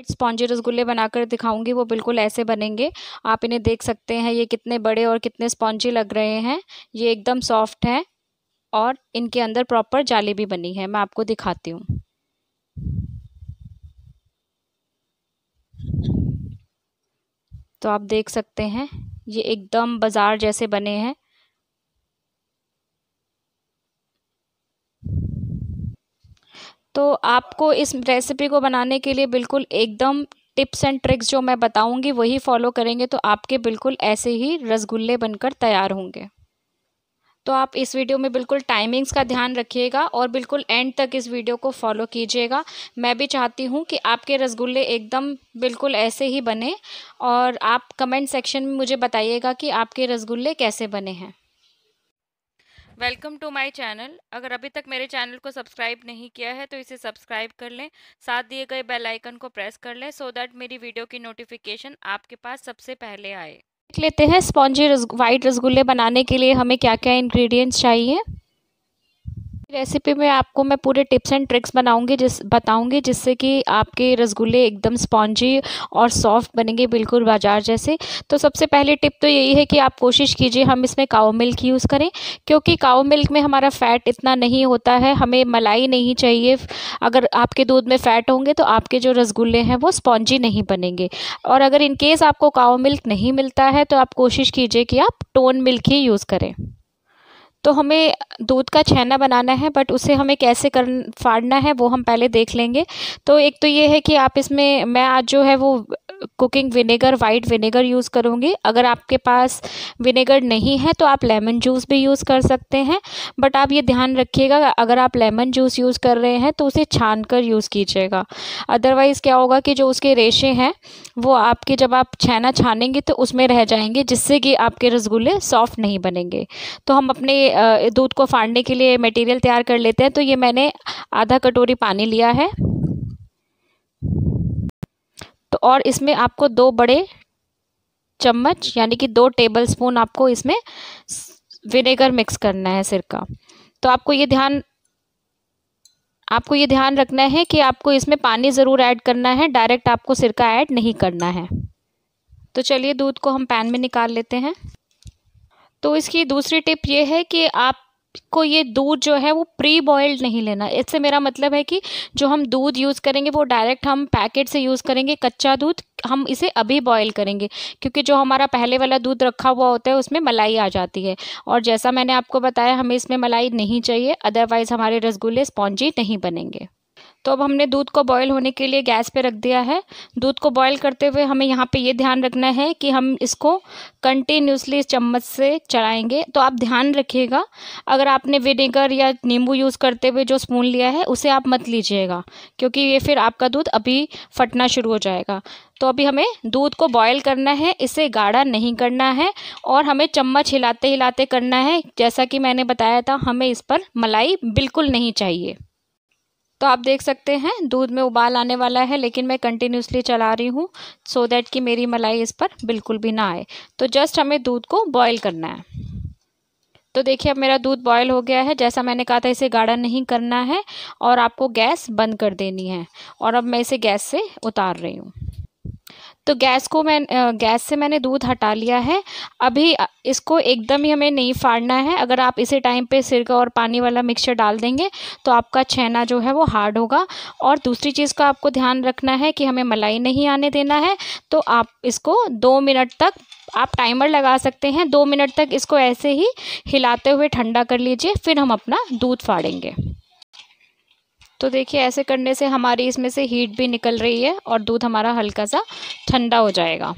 फिर स्पॉन्जी रसगुल्ले बनाकर दिखाऊंगी वो बिल्कुल ऐसे बनेंगे आप इन्हें देख सकते हैं ये कितने बड़े और कितने स्पॉन्जी लग रहे हैं ये एकदम सॉफ्ट है और इनके अंदर प्रॉपर जाली भी बनी है मैं आपको दिखाती हूँ तो आप देख सकते हैं ये एकदम बाज़ार जैसे बने हैं तो आपको इस रेसिपी को बनाने के लिए बिल्कुल एकदम टिप्स एंड ट्रिक्स जो मैं बताऊंगी वही फॉलो करेंगे तो आपके बिल्कुल ऐसे ही रसगुल्ले बनकर तैयार होंगे तो आप इस वीडियो में बिल्कुल टाइमिंग्स का ध्यान रखिएगा और बिल्कुल एंड तक इस वीडियो को फॉलो कीजिएगा मैं भी चाहती हूँ कि आपके रसगुल्ले एकदम बिल्कुल ऐसे ही बने और आप कमेंट सेक्शन में मुझे बताइएगा कि आपके रसगुल्ले कैसे बने हैं वेलकम टू माय चैनल अगर अभी तक मेरे चैनल को सब्सक्राइब नहीं किया है तो इसे सब्सक्राइब कर लें साथ दिए गए बेल आइकन को प्रेस कर लें सो so दैट मेरी वीडियो की नोटिफिकेशन आपके पास सबसे पहले आए देख लेते हैं स्पॉन्जी रस, वाइट रसगुल्ले बनाने के लिए हमें क्या क्या इन्ग्रीडियंट्स चाहिए रेसिपी में आपको मैं पूरे टिप्स एंड ट्रिक्स बनाऊंगी जिस बताऊंगी जिससे कि आपके रसगुल्ले एकदम स्पॉन्जी और सॉफ्ट बनेंगे बिल्कुल बाजार जैसे तो सबसे पहले टिप तो यही है कि आप कोशिश कीजिए हम इसमें काओ मिल्क यूज़ करें क्योंकि काओ मिल्क में हमारा फ़ैट इतना नहीं होता है हमें मलाई नहीं चाहिए अगर आपके दूध में फ़ैट होंगे तो आपके जो रसगुल्ले हैं वो स्पॉन्जी नहीं बनेंगे और अगर इनकेस आपको काओ मिल्क नहीं मिलता है तो आप कोशिश कीजिए कि आप टोन मिल्क ही यूज़ करें तो हमें दूध का छेना बनाना है बट उसे हमें कैसे कर फाड़ना है वो हम पहले देख लेंगे तो एक तो ये है कि आप इसमें मैं आज जो है वो cooking vinegar white vinegar use करूँगी अगर आपके पास विनेगर नहीं है तो आप लेमन जूस भी यूज़ कर सकते हैं बट आप ये ध्यान रखिएगा अगर आप लेमन जूस यूज़ कर रहे हैं तो उसे छान कर यूज़ कीजिएगा अदरवाइज़ क्या होगा कि जो उसके रेशे हैं वो आपके जब आप छैना छानेंगे तो उसमें रह जाएंगे जिससे कि आपके रसगुल्ले सॉफ्ट नहीं बनेंगे तो हम अपने दूध को फाड़ने के लिए मटेरियल तैयार कर लेते हैं तो ये मैंने आधा कटोरी पानी लिया है और इसमें आपको दो बड़े चम्मच यानी कि दो टेबल स्पून आपको इसमें विनेगर मिक्स करना है सिरका तो आपको ये ध्यान आपको ये ध्यान रखना है कि आपको इसमें पानी ज़रूर ऐड करना है डायरेक्ट आपको सिरका ऐड नहीं करना है तो चलिए दूध को हम पैन में निकाल लेते हैं तो इसकी दूसरी टिप ये है कि आप को ये दूध जो है वो प्री बॉयल्ड नहीं लेना इससे मेरा मतलब है कि जो हम दूध यूज़ करेंगे वो डायरेक्ट हम पैकेट से यूज़ करेंगे कच्चा दूध हम इसे अभी बॉयल करेंगे क्योंकि जो हमारा पहले वाला दूध रखा हुआ होता है उसमें मलाई आ जाती है और जैसा मैंने आपको बताया हमें इसमें मलाई नहीं चाहिए अदरवाइज़ हमारे रसगुल्ले स्पॉन्जी नहीं बनेंगे तो अब हमने दूध को बॉयल होने के लिए गैस पे रख दिया है दूध को बॉयल करते हुए हमें यहाँ पे ये ध्यान रखना है कि हम इसको कंटिन्यूसली इस चम्मच से चढ़ाएंगे तो आप ध्यान रखिएगा अगर आपने विनेगर या नींबू यूज़ करते हुए जो स्पून लिया है उसे आप मत लीजिएगा क्योंकि ये फिर आपका दूध अभी फटना शुरू हो जाएगा तो अभी हमें दूध को बॉयल करना है इसे गाढ़ा नहीं करना है और हमें चम्मच हिलाते हिलाते करना है जैसा कि मैंने बताया था हमें इस पर मलाई बिल्कुल नहीं चाहिए तो आप देख सकते हैं दूध में उबाल आने वाला है लेकिन मैं कंटिन्यूसली चला रही हूँ सो दैट कि मेरी मलाई इस पर बिल्कुल भी ना आए तो जस्ट हमें दूध को बॉयल करना है तो देखिए अब मेरा दूध बॉयल हो गया है जैसा मैंने कहा था इसे गाढ़ा नहीं करना है और आपको गैस बंद कर देनी है और अब मैं इसे गैस से उतार रही हूँ तो गैस को मैं गैस से मैंने दूध हटा लिया है अभी इसको एकदम ही हमें नहीं फाड़ना है अगर आप इसी टाइम पे सिरका और पानी वाला मिक्सचर डाल देंगे तो आपका छेना जो है वो हार्ड होगा और दूसरी चीज़ का आपको ध्यान रखना है कि हमें मलाई नहीं आने देना है तो आप इसको दो मिनट तक आप टाइमर लगा सकते हैं दो मिनट तक इसको ऐसे ही हिलाते हुए ठंडा कर लीजिए फिर हम अपना दूध फाड़ेंगे तो देखिए ऐसे करने से हमारी इसमें से हीट भी निकल रही है और दूध हमारा हल्का सा ठंडा हो जाएगा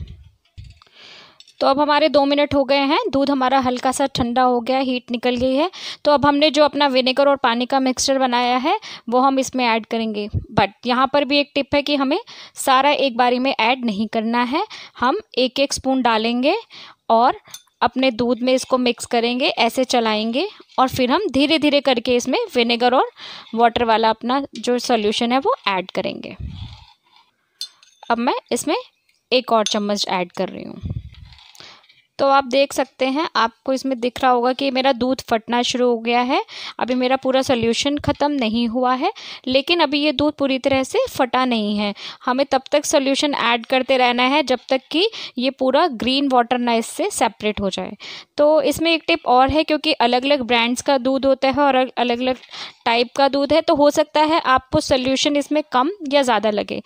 तो अब हमारे दो मिनट हो गए हैं दूध हमारा हल्का सा ठंडा हो गया हीट निकल गई है तो अब हमने जो अपना विनेगर और पानी का मिक्सचर बनाया है वो हम इसमें ऐड करेंगे बट यहाँ पर भी एक टिप है कि हमें सारा एक बारी में ऐड नहीं करना है हम एक एक स्पून डालेंगे और अपने दूध में इसको मिक्स करेंगे ऐसे चलाएंगे और फिर हम धीरे धीरे करके इसमें विनेगर और वाटर वाला अपना जो सॉल्यूशन है वो ऐड करेंगे अब मैं इसमें एक और चम्मच ऐड कर रही हूँ तो आप देख सकते हैं आपको इसमें दिख रहा होगा कि मेरा दूध फटना शुरू हो गया है अभी मेरा पूरा सोल्यूशन ख़त्म नहीं हुआ है लेकिन अभी ये दूध पूरी तरह से फटा नहीं है हमें तब तक सोल्यूशन ऐड करते रहना है जब तक कि ये पूरा ग्रीन वाटर ना इससे सेपरेट हो जाए तो इसमें एक टिप और है क्योंकि अलग अलग ब्रांड्स का दूध होता है और अलग अलग टाइप का दूध है तो हो सकता है आपको सोल्यूशन इसमें कम या ज़्यादा लगे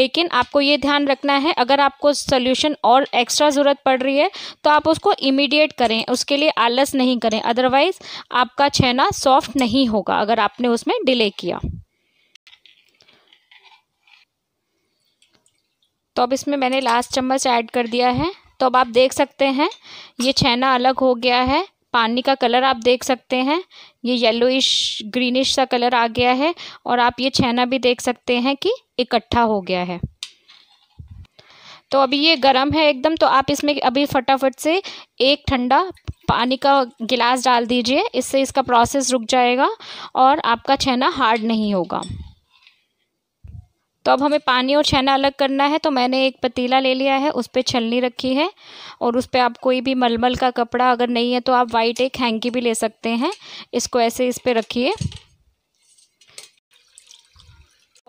लेकिन आपको ये ध्यान रखना है अगर आपको सोल्यूशन और एक्स्ट्रा ज़रूरत पड़ रही है तो आप आप उसको इमीडिएट करें उसके लिए आलस नहीं करें अदरवाइज़ आपका छेना सॉफ्ट नहीं होगा अगर आपने उसमें डिले किया तो अब इसमें मैंने लास्ट चम्मच ऐड कर दिया है तो अब आप देख सकते हैं ये छेना अलग हो गया है पानी का कलर आप देख सकते हैं ये येलोइश ग्रीनिश सा कलर आ गया है और आप ये छेना भी देख सकते हैं कि इकट्ठा हो गया है तो अभी ये गर्म है एकदम तो आप इसमें अभी फटाफट से एक ठंडा पानी का गिलास डाल दीजिए इससे इसका प्रोसेस रुक जाएगा और आपका छेना हार्ड नहीं होगा तो अब हमें पानी और छेना अलग करना है तो मैंने एक पतीला ले लिया है उस पर छलनी रखी है और उस पर आप कोई भी मलमल का कपड़ा अगर नहीं है तो आप वाइट एक हैंकी भी ले सकते हैं इसको ऐसे इस पर रखिए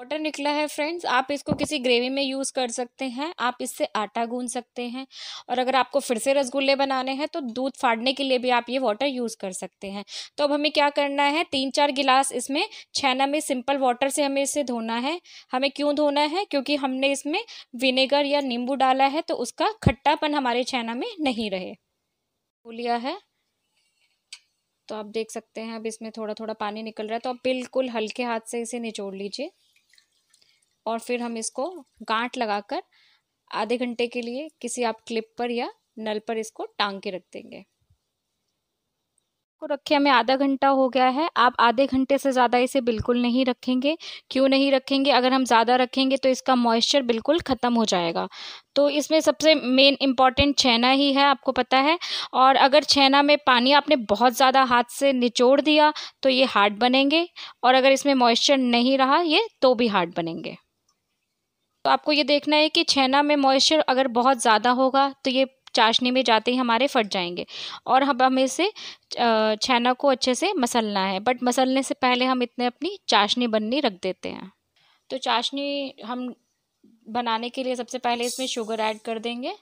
वाटर निकला है फ्रेंड्स आप इसको किसी ग्रेवी में यूज़ कर सकते हैं आप इससे आटा गूंद सकते हैं और अगर आपको फिर से रसगुल्ले बनाने हैं तो दूध फाड़ने के लिए भी आप ये वाटर यूज़ कर सकते हैं तो अब हमें क्या करना है तीन चार गिलास इसमें छैना में सिंपल वाटर से हमें इसे धोना है हमें क्यों धोना है क्योंकि हमने इसमें विनेगर या नींबू डाला है तो उसका खट्टापन हमारे छैना में नहीं रहे धो लिया है तो आप देख सकते हैं अब इसमें थोड़ा थोड़ा पानी निकल रहा है तो आप बिल्कुल हल्के हाथ से इसे निचोड़ लीजिए और फिर हम इसको गांठ लगाकर आधे घंटे के लिए किसी आप क्लिप पर या नल पर इसको टांग के रख देंगे को रखे हमें आधा घंटा हो गया है आप आधे घंटे से ज़्यादा इसे बिल्कुल नहीं रखेंगे क्यों नहीं रखेंगे अगर हम ज़्यादा रखेंगे तो इसका मॉइस्चर बिल्कुल ख़त्म हो जाएगा तो इसमें सबसे मेन इम्पॉर्टेंट छेना ही है आपको पता है और अगर छेना में पानी आपने बहुत ज़्यादा हाथ से निचोड़ दिया तो ये हार्ड बनेंगे और अगर इसमें मॉइस्चर नहीं रहा ये तो भी हार्ड बनेंगे तो आपको ये देखना है कि छेना में मॉइस्चर अगर बहुत ज़्यादा होगा तो ये चाशनी में जाते ही हमारे फट जाएंगे और हम हमें इसे छेना को अच्छे से मसलना है बट मसलने से पहले हम इतने अपनी चाशनी बननी रख देते हैं तो चाशनी हम बनाने के लिए सबसे पहले इसमें शुगर ऐड कर देंगे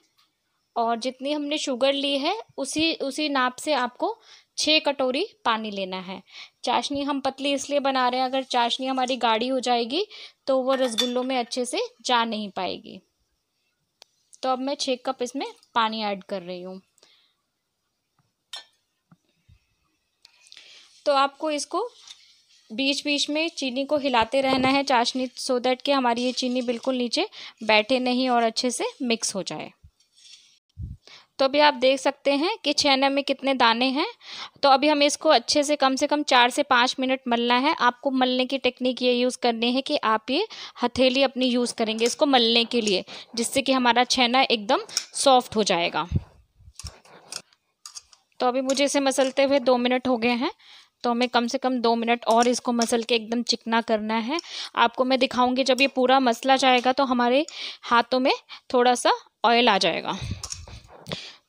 और जितनी हमने शुगर ली है उसी उसी नाप से आपको छः कटोरी पानी लेना है चाशनी हम पतली इसलिए बना रहे हैं अगर चाशनी हमारी गाढ़ी हो जाएगी तो वो रसगुल्लों में अच्छे से जा नहीं पाएगी तो अब मैं छः कप इसमें पानी ऐड कर रही हूँ तो आपको इसको बीच बीच में चीनी को हिलाते रहना है चाशनी सो दैट कि हमारी ये चीनी बिल्कुल नीचे बैठे नहीं और अच्छे से मिक्स हो जाए तो अभी आप देख सकते हैं कि छेने में कितने दाने हैं तो अभी हमें इसको अच्छे से कम से कम चार से पाँच मिनट मलना है आपको मलने की टेक्निक ये यूज़ करनी है कि आप ये हथेली अपनी यूज़ करेंगे इसको मलने के लिए जिससे कि हमारा छेना एकदम सॉफ्ट हो जाएगा तो अभी मुझे इसे मसलते हुए दो मिनट हो गए हैं तो हमें कम से कम दो मिनट और इसको मसल के एकदम चिकना करना है आपको मैं दिखाऊंगी जब ये पूरा मसला जाएगा तो हमारे हाथों में थोड़ा सा ऑयल आ जाएगा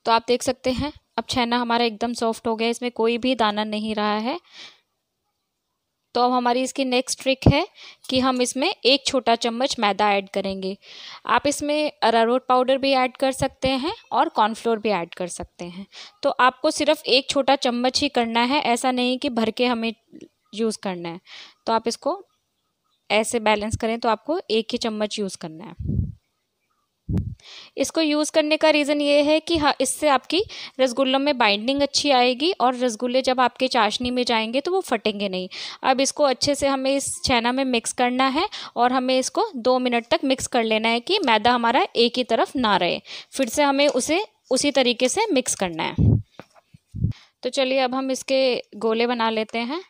तो आप देख सकते हैं अब छेना हमारा एकदम सॉफ्ट हो गया इसमें कोई भी दाना नहीं रहा है तो अब हमारी इसकी नेक्स्ट ट्रिक है कि हम इसमें एक छोटा चम्मच मैदा ऐड करेंगे आप इसमें अरारोट पाउडर भी ऐड कर सकते हैं और कॉर्नफ्लोर भी ऐड कर सकते हैं तो आपको सिर्फ एक छोटा चम्मच ही करना है ऐसा नहीं कि भर के हमें यूज़ करना है तो आप इसको ऐसे बैलेंस करें तो आपको एक ही चम्मच यूज़ करना है इसको यूज़ करने का रीज़न ये है कि हाँ इससे आपकी रसगुल्लों में बाइंडिंग अच्छी आएगी और रसगुल्ले जब आपके चाशनी में जाएंगे तो वो फटेंगे नहीं अब इसको अच्छे से हमें इस छैना में मिक्स करना है और हमें इसको दो मिनट तक मिक्स कर लेना है कि मैदा हमारा एक ही तरफ ना रहे फिर से हमें उसे उसी तरीके से मिक्स करना है तो चलिए अब हम इसके गोले बना लेते हैं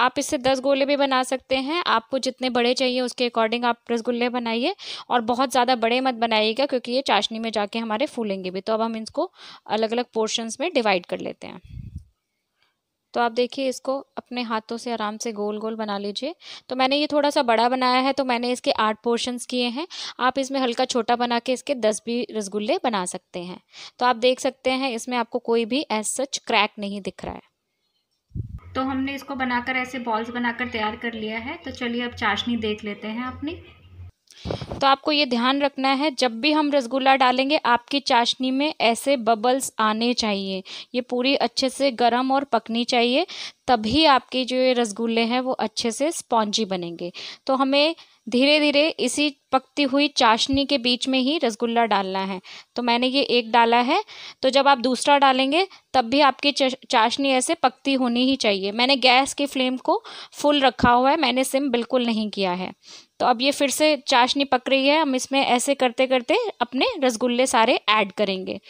आप इससे दस गोले भी बना सकते हैं आपको जितने बड़े चाहिए उसके अकॉर्डिंग आप रसगुल्ले बनाइए और बहुत ज़्यादा बड़े मत बनाइएगा क्योंकि ये चाशनी में जाके हमारे फूलेंगे भी तो अब हम इसको अलग अलग पोर्शंस में डिवाइड कर लेते हैं तो आप देखिए इसको अपने हाथों से आराम से गोल गोल बना लीजिए तो मैंने ये थोड़ा सा बड़ा बनाया है तो मैंने इसके आठ पोर्शंस किए हैं आप इसमें हल्का छोटा बना के इसके दस भी रसगुल्ले बना सकते हैं तो आप देख सकते हैं इसमें आपको कोई भी एज सच क्रैक नहीं दिख रहा है तो हमने इसको बनाकर ऐसे बॉल्स बनाकर तैयार कर लिया है तो चलिए अब चाशनी देख लेते हैं अपनी तो आपको ये ध्यान रखना है जब भी हम रसगुल्ला डालेंगे आपकी चाशनी में ऐसे बबल्स आने चाहिए ये पूरी अच्छे से गर्म और पकनी चाहिए तभी आपके जो ये रसगुल्ले हैं वो अच्छे से स्पॉन्जी बनेंगे तो हमें धीरे धीरे इसी पकती हुई चाशनी के बीच में ही रसगुल्ला डालना है तो मैंने ये एक डाला है तो जब आप दूसरा डालेंगे तब भी आपकी चाशनी ऐसे पकती होनी ही चाहिए मैंने गैस की फ्लेम को फुल रखा हुआ है मैंने सिम बिल्कुल नहीं किया है तो अब ये फिर से चाशनी पक रही है हम इसमें ऐसे करते करते अपने रसगुल्ले सारे ऐड करेंगे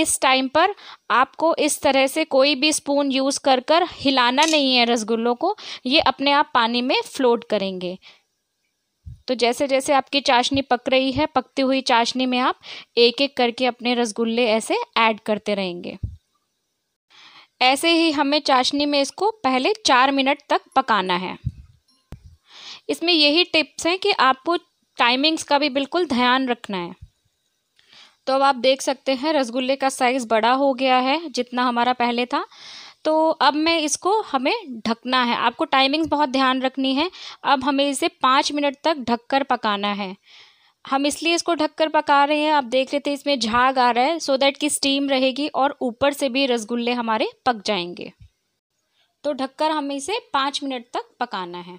इस टाइम पर आपको इस तरह से कोई भी स्पून यूज़ कर कर हिलाना नहीं है रसगुल्लों को ये अपने आप पानी में फ्लोट करेंगे तो जैसे जैसे आपकी चाशनी पक रही है पकती हुई चाशनी में आप एक एक करके अपने रसगुल्ले ऐसे ऐड करते रहेंगे ऐसे ही हमें चाशनी में इसको पहले चार मिनट तक पकाना है इसमें यही टिप्स हैं कि आपको टाइमिंग्स का भी बिल्कुल ध्यान रखना है तो अब आप देख सकते हैं रसगुल्ले का साइज़ बड़ा हो गया है जितना हमारा पहले था तो अब मैं इसको हमें ढकना है आपको टाइमिंग्स बहुत ध्यान रखनी है अब हमें इसे पाँच मिनट तक ढककर पकाना है हम इसलिए इसको ढककर पका रहे हैं आप देख लेते हैं इसमें झाग आ रहा है सो दैट की स्टीम रहेगी और ऊपर से भी रसगुल्ले हमारे पक जाएंगे तो ढककर हमें इसे पाँच मिनट तक पकाना है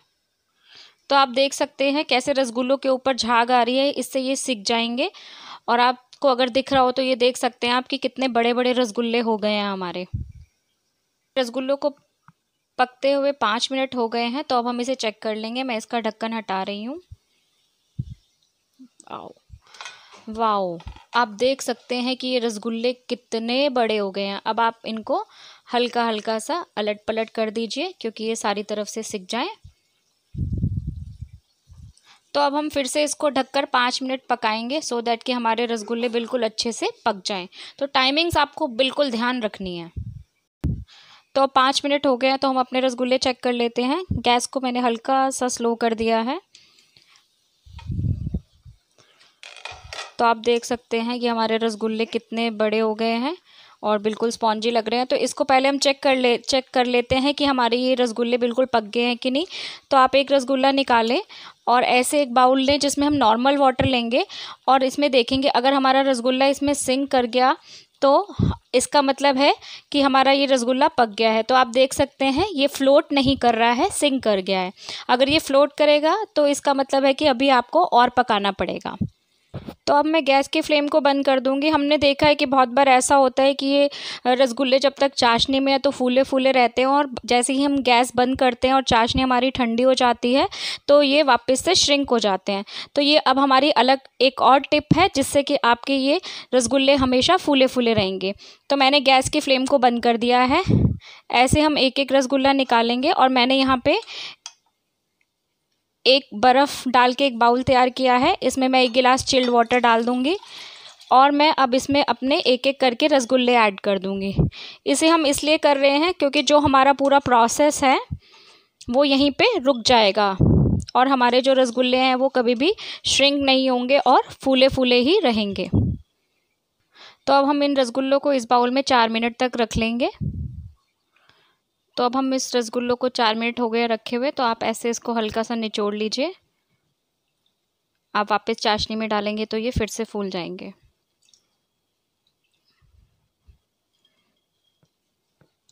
तो आप देख सकते हैं कैसे रसगुल्लों के ऊपर झाग आ रही है इससे ये सीख जाएंगे और आप को अगर दिख रहा हो तो ये देख सकते हैं आप कि कितने बड़े बड़े रसगुल्ले हो गए हैं हमारे रसगुल्लों को पकते हुए पाँच मिनट हो गए हैं तो अब हम इसे चेक कर लेंगे मैं इसका ढक्कन हटा रही हूँ वाओ आप देख सकते हैं कि ये रसगुल्ले कितने बड़े हो गए हैं अब आप इनको हल्का हल्का सा अलट पलट कर दीजिए क्योंकि ये सारी तरफ से सिक जाएं तो अब हम फिर से इसको ढककर पाँच मिनट पकाएंगे सो दैट कि हमारे रसगुल्ले बिल्कुल अच्छे से पक जाएं तो टाइमिंग्स आपको बिल्कुल ध्यान रखनी है तो अब पाँच मिनट हो गए हैं तो हम अपने रसगुल्ले चेक कर लेते हैं गैस को मैंने हल्का सा स्लो कर दिया है तो आप देख सकते हैं कि हमारे रसगुल्ले कितने बड़े हो गए हैं और बिल्कुल स्पॉन्जी लग रहे हैं तो इसको पहले हम चेक कर ले चेक कर लेते हैं कि हमारे ये रसगुल्ले बिल्कुल पक गए हैं कि नहीं तो आप एक रसगुल्ला निकालें और ऐसे एक बाउल लें जिसमें हम नॉर्मल वाटर लेंगे और इसमें देखेंगे अगर हमारा रसगुल्ला इसमें सिंक कर गया तो इसका मतलब है कि हमारा ये रसगुल्ला पक गया है तो आप देख सकते हैं ये फ्लोट नहीं कर रहा है सिंक कर गया है अगर ये फ्लोट करेगा तो इसका मतलब है कि अभी आपको और पकाना पड़ेगा तो अब मैं गैस की फ्लेम को बंद कर दूँगी हमने देखा है कि बहुत बार ऐसा होता है कि ये रसगुल्ले जब तक चाशनी में या तो फूले फूले रहते हैं और जैसे ही हम गैस बंद करते हैं और चाशनी हमारी ठंडी हो जाती है तो ये वापस से श्रिंक हो जाते हैं तो ये अब हमारी अलग एक और टिप है जिससे कि आपके ये रसगुल्ले हमेशा फूले फूले रहेंगे तो मैंने गैस की फ्लेम को बंद कर दिया है ऐसे हम एक एक रसगुल्ला निकालेंगे और मैंने यहाँ पर एक बर्फ़ डाल के एक बाउल तैयार किया है इसमें मैं एक गिलास चिल्ड वाटर डाल दूँगी और मैं अब इसमें अपने एक एक करके रसगुल्ले ऐड कर दूँगी इसे हम इसलिए कर रहे हैं क्योंकि जो हमारा पूरा प्रोसेस है वो यहीं पे रुक जाएगा और हमारे जो रसगुल्ले हैं वो कभी भी श्रिंक नहीं होंगे और फूले फूले ही रहेंगे तो अब हम इन रसगुल्लों को इस बाउल में चार मिनट तक रख लेंगे तो अब हम इस रसगुल्लों को चार मिनट हो गए रखे हुए तो आप ऐसे इसको हल्का सा निचोड़ लीजिए आप वापस चाशनी में डालेंगे तो ये फिर से फूल जाएंगे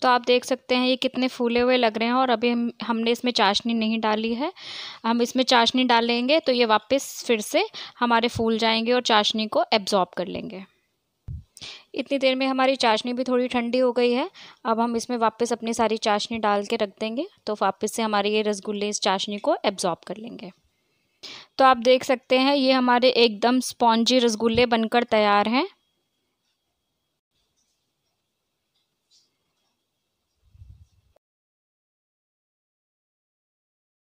तो आप देख सकते हैं ये कितने फूले हुए लग रहे हैं और अभी हम हमने इसमें चाशनी नहीं डाली है हम इसमें चाशनी डालेंगे तो ये वापस फिर से हमारे फूल जाएंगे और चाशनी को एब्ज़ॉर्ब कर लेंगे इतनी देर में हमारी चाशनी भी थोड़ी ठंडी हो गई है अब हम इसमें वापस अपनी सारी चाशनी डाल के रख देंगे तो वापस से हमारे ये रसगुल्ले इस चाशनी को एब्जॉर्ब कर लेंगे तो आप देख सकते हैं ये हमारे एकदम स्पॉन्जी रसगुल्ले बनकर तैयार हैं